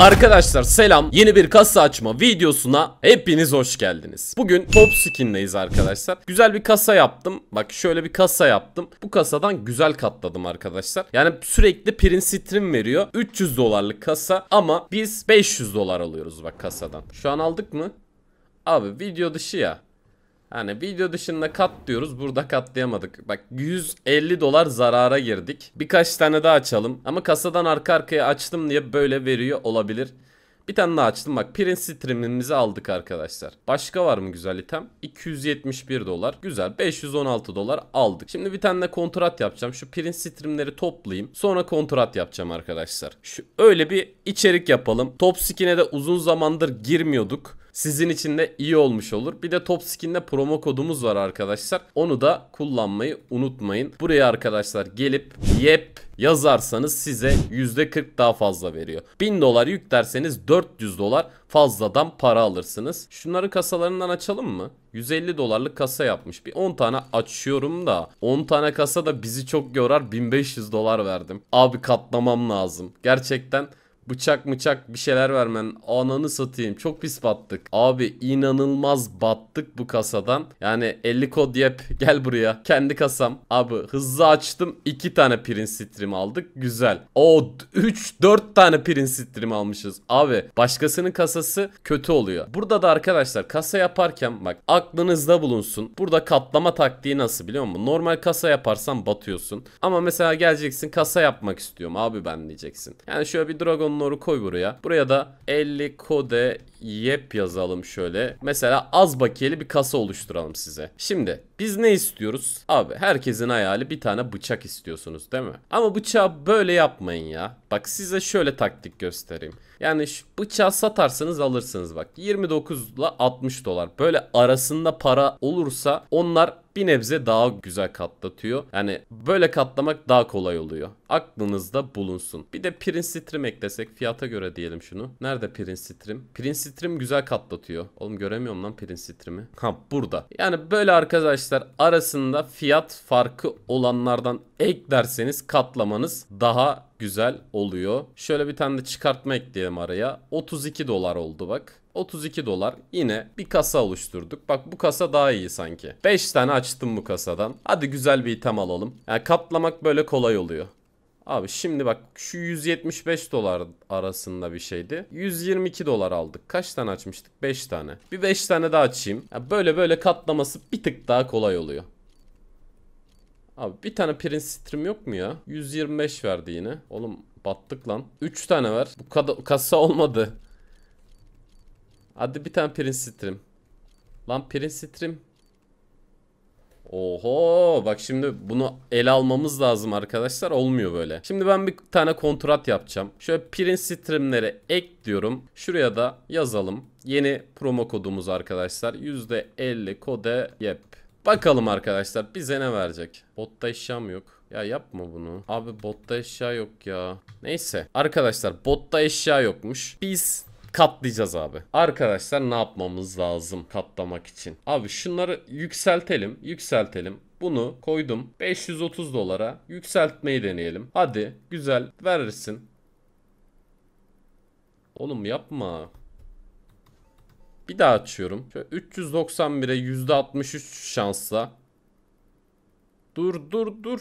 Arkadaşlar selam yeni bir kasa açma videosuna hepiniz hoş geldiniz Bugün pop skinleyiz arkadaşlar Güzel bir kasa yaptım bak şöyle bir kasa yaptım Bu kasadan güzel katladım arkadaşlar Yani sürekli print stream veriyor 300 dolarlık kasa ama biz 500 dolar alıyoruz bak kasadan Şu an aldık mı? Abi video dışı ya Hani video dışında kat diyoruz. Burada katlayamadık. Bak 150 dolar zarara girdik. Birkaç tane daha açalım. Ama kasadan arka arkaya açtım diye böyle veriyor olabilir. Bir tane daha açtım. Bak Prince streamimizi aldık arkadaşlar. Başka var mı güzel item? 271 dolar. Güzel. 516 dolar aldık. Şimdi bir tane de kontrat yapacağım. Şu Prince streamleri toplayayım. Sonra kontrat yapacağım arkadaşlar. Şu öyle bir içerik yapalım. Top skin'e de uzun zamandır girmiyorduk. Sizin için de iyi olmuş olur. Bir de top skin'de promo kodumuz var arkadaşlar. Onu da kullanmayı unutmayın. Buraya arkadaşlar gelip yep yazarsanız size %40 daha fazla veriyor. 1000 dolar yüklerseniz 400 dolar fazladan para alırsınız. Şunları kasalarından açalım mı? 150 dolarlık kasa yapmış. Bir 10 tane açıyorum da 10 tane kasa da bizi çok yorar. 1500 dolar verdim. Abi katlamam lazım. Gerçekten Bıçak mıçak bir şeyler vermen. Ananı satayım. Çok pis battık. Abi inanılmaz battık bu kasadan. Yani 50 kod yap. Gel buraya. Kendi kasam. Abi hızlı açtım. 2 tane print stream aldık. Güzel. O 3-4 tane print stream almışız. Abi başkasının kasası kötü oluyor. Burada da arkadaşlar kasa yaparken bak aklınızda bulunsun. Burada katlama taktiği nasıl biliyor musun? Normal kasa yaparsan batıyorsun. Ama mesela geleceksin kasa yapmak istiyorum abi ben diyeceksin. Yani şöyle bir dragon onları koy buraya. Buraya da 50 kode yep yazalım şöyle. Mesela az bakiyeli bir kasa oluşturalım size. Şimdi biz ne istiyoruz? Abi herkesin hayali bir tane bıçak istiyorsunuz değil mi? Ama bıçağı böyle yapmayın ya. Bak size şöyle taktik göstereyim. Yani şu bıçağı satarsanız alırsınız bak. 29 ile 60 dolar. Böyle arasında para olursa onlar bir nebze daha güzel katlatıyor. Yani böyle katlamak daha kolay oluyor. Aklınızda bulunsun. Bir de Prince stream eklesek fiyata göre diyelim şunu. Nerede Prince stream? Prince stream güzel katlatıyor. Oğlum göremiyorum lan Prince stream'i. Ha burada. Yani böyle arkadaşlar arasında fiyat farkı olanlardan eklerseniz katlamanız daha güzel oluyor. Şöyle bir tane de çıkartma ekleyelim araya. 32 dolar oldu bak. 32 dolar yine bir kasa oluşturduk. Bak bu kasa daha iyi sanki. 5 tane açtım bu kasadan. Hadi güzel bir item alalım. Yani katlamak böyle kolay oluyor. Abi şimdi bak şu 175 dolar arasında bir şeydi. 122 dolar aldık. Kaç tane açmıştık? 5 tane. Bir 5 tane daha açayım. böyle böyle katlaması bir tık daha kolay oluyor. Abi bir tane Prince Stream yok mu ya? 125 verdi yine. Oğlum battık lan. 3 tane ver. Bu kada kasa olmadı. Hadi bir tane Prince Stream. Lan Prince Stream. Oho bak şimdi bunu ele almamız lazım arkadaşlar olmuyor böyle. Şimdi ben bir tane kontrat yapacağım. Şöyle print streamlere ek diyorum. Şuraya da yazalım. Yeni promo kodumuz arkadaşlar. %50 kode yep. Bakalım arkadaşlar bize ne verecek. Botta eşyam yok. Ya yapma bunu. Abi botta eşya yok ya. Neyse. Arkadaşlar botta eşya yokmuş. Biz katlayacağız abi. Arkadaşlar ne yapmamız lazım katlamak için? Abi şunları yükseltelim. Yükseltelim. Bunu koydum. 530 dolara yükseltmeyi deneyelim. Hadi güzel verirsin. Oğlum yapma. Bir daha açıyorum. Şöyle 391'e %63 şansla. Dur dur dur.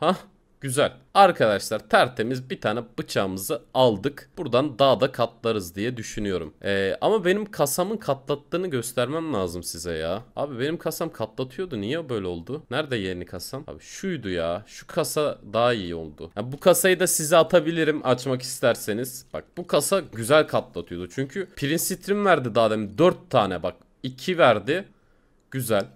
Ha Güzel. Arkadaşlar tertemiz bir tane bıçağımızı aldık. Buradan daha da katlarız diye düşünüyorum. Ee, ama benim kasamın katlattığını göstermem lazım size ya. Abi benim kasam katlatıyordu. Niye böyle oldu? Nerede yeni kasam? Abi şuydu ya. Şu kasa daha iyi oldu. Yani bu kasayı da size atabilirim açmak isterseniz. Bak bu kasa güzel katlatıyordu. Çünkü Prince Stream verdi daha demin. 4 tane bak. 2 verdi. Güzel.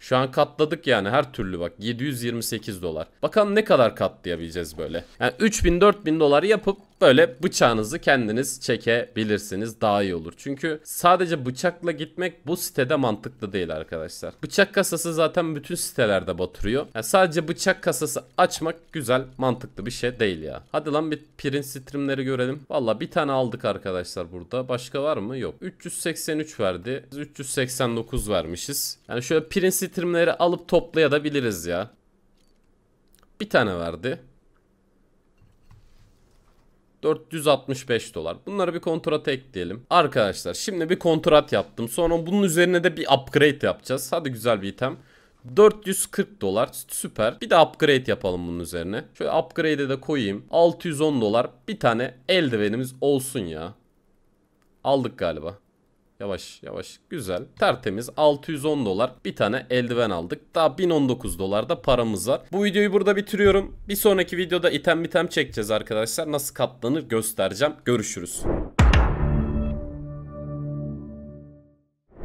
Şu an katladık yani her türlü bak 728 dolar. Bakalım ne kadar katlayabileceğiz böyle. Yani 3000-4000 dolar yapıp böyle bıçağınızı kendiniz çekebilirsiniz daha iyi olur. Çünkü sadece bıçakla gitmek bu sitede mantıklı değil arkadaşlar. Bıçak kasası zaten bütün sitelerde batırıyor. Yani sadece bıçak kasası açmak güzel mantıklı bir şey değil ya. Hadi lan bir pirin streamleri görelim. Valla bir tane aldık arkadaşlar burada. Başka var mı? Yok. 383 verdi. 389 vermişiz. Yani şöyle print streamleri alıp toplayabiliriz ya. Bir tane verdi. 465 dolar. Bunları bir kontrata ekleyelim. Arkadaşlar şimdi bir kontrat yaptım. Sonra bunun üzerine de bir upgrade yapacağız. Hadi güzel bir item. 440 dolar süper. Bir de upgrade yapalım bunun üzerine. Şöyle upgrade'e de koyayım. 610 dolar bir tane eldivenimiz olsun ya. Aldık galiba. Yavaş yavaş. Güzel. Tertemiz. 610 dolar. Bir tane eldiven aldık. Daha 1019 dolar da paramız var. Bu videoyu burada bitiriyorum. Bir sonraki videoda item item çekeceğiz arkadaşlar. Nasıl katlanır göstereceğim. Görüşürüz.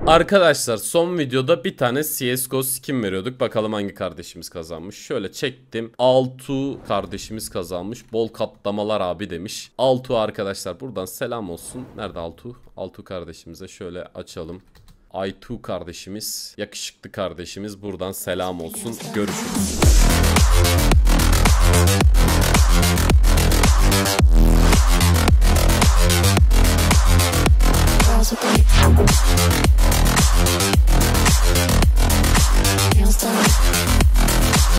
Arkadaşlar son videoda bir tane CSGO skin veriyorduk. Bakalım hangi kardeşimiz kazanmış. Şöyle çektim. Altu kardeşimiz kazanmış. Bol katlamalar abi demiş. Altu arkadaşlar buradan selam olsun. Nerede Altu? Altu kardeşimize şöyle açalım. Aytu kardeşimiz, yakışıklı kardeşimiz buradan selam olsun. Görüşürüz.